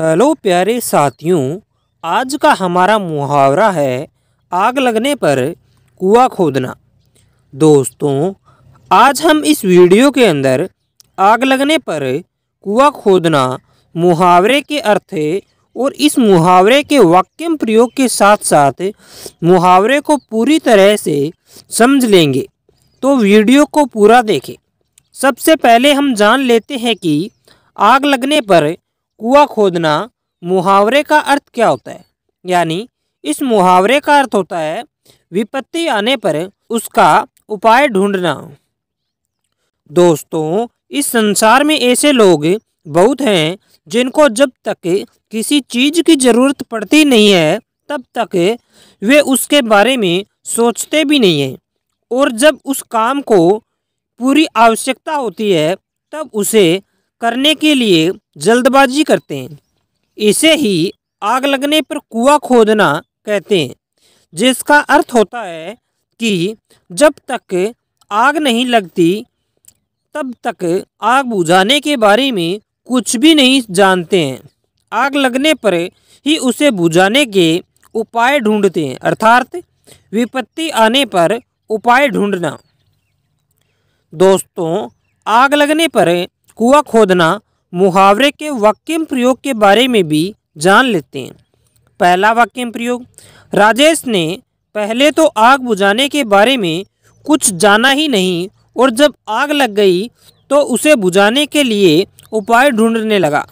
hello प्यारे साथियों आज का हमारा मुहावरा है आग लगने पर कुआ खोदना दोस्तों आज हम इस वीडियो के अंदर आग लगने पर कुआ खोदना मुहावरे के अर्थ और इस मुहावरे के वाक्यम प्रयोग के साथ साथ मुहावरे को पूरी तरह से समझ लेंगे तो वीडियो को पूरा देखें सबसे पहले हम जान लेते हैं कि आग लगने पर कुआ खोदना मुहावरे का अर्थ क्या होता है यानी इस मुहावरे का अर्थ होता है विपत्ति आने पर उसका उपाय ढूंढना दोस्तों इस संसार में ऐसे लोग बहुत हैं जिनको जब तक किसी चीज़ की ज़रूरत पड़ती नहीं है तब तक वे उसके बारे में सोचते भी नहीं हैं और जब उस काम को पूरी आवश्यकता होती है तब उसे करने के लिए जल्दबाजी करते हैं इसे ही आग लगने पर कुआं खोदना कहते हैं जिसका अर्थ होता है कि जब तक आग नहीं लगती तब तक आग बुझाने के बारे में कुछ भी नहीं जानते हैं आग लगने पर ही उसे बुझाने के उपाय ढूंढते हैं अर्थात विपत्ति आने पर उपाय ढूंढना दोस्तों आग लगने पर कुआ खोदना मुहावरे के वाक्यम प्रयोग के बारे में भी जान लेते हैं पहला वाक्यम प्रयोग राजेश ने पहले तो आग बुझाने के बारे में कुछ जाना ही नहीं और जब आग लग गई तो उसे बुझाने के लिए उपाय ढूंढने लगा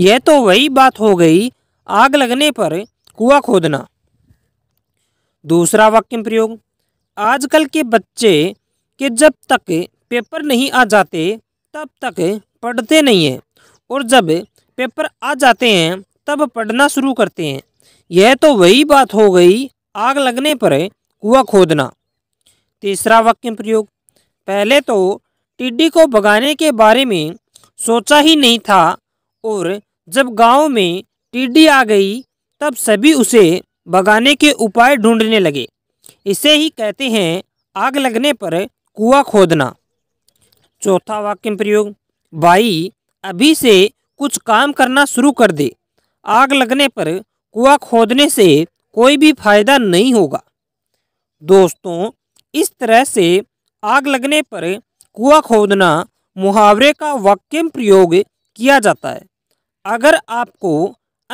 यह तो वही बात हो गई आग लगने पर कुआ खोदना दूसरा वाक्य प्रयोग आजकल के बच्चे के जब तक पेपर नहीं आ जाते तब तक पढ़ते नहीं हैं और जब पेपर आ जाते हैं तब पढ़ना शुरू करते हैं यह तो वही बात हो गई आग लगने पर कुआ खोदना तीसरा वाक्य प्रयोग पहले तो टिड्डी को भगाने के बारे में सोचा ही नहीं था और जब गांव में टिड्डी आ गई तब सभी उसे भगाने के उपाय ढूंढने लगे इसे ही कहते हैं आग लगने पर कुआ खोदना चौथा वाक्य प्रयोग भाई अभी से कुछ काम करना शुरू कर दे आग लगने पर कुआ खोदने से कोई भी फायदा नहीं होगा दोस्तों इस तरह से आग लगने पर कुआ खोदना मुहावरे का वाक्य प्रयोग किया जाता है अगर आपको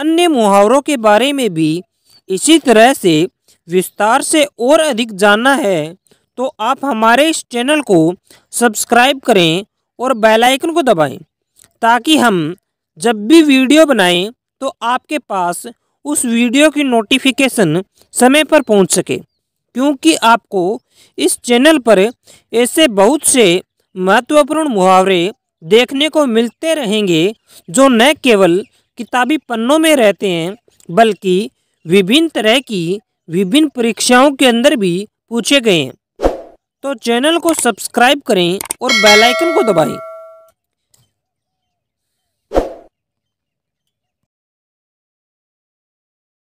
अन्य मुहावरों के बारे में भी इसी तरह से विस्तार से और अधिक जानना है तो आप हमारे इस चैनल को सब्सक्राइब करें और बेल आइकन को दबाएं ताकि हम जब भी वीडियो बनाएं तो आपके पास उस वीडियो की नोटिफिकेशन समय पर पहुंच सके क्योंकि आपको इस चैनल पर ऐसे बहुत से महत्वपूर्ण मुहावरे देखने को मिलते रहेंगे जो न केवल किताबी पन्नों में रहते हैं बल्कि विभिन्न तरह की विभिन्न परीक्षाओं के अंदर भी पूछे गए हैं तो चैनल को सब्सक्राइब करें और बेल आइकन को दबाएं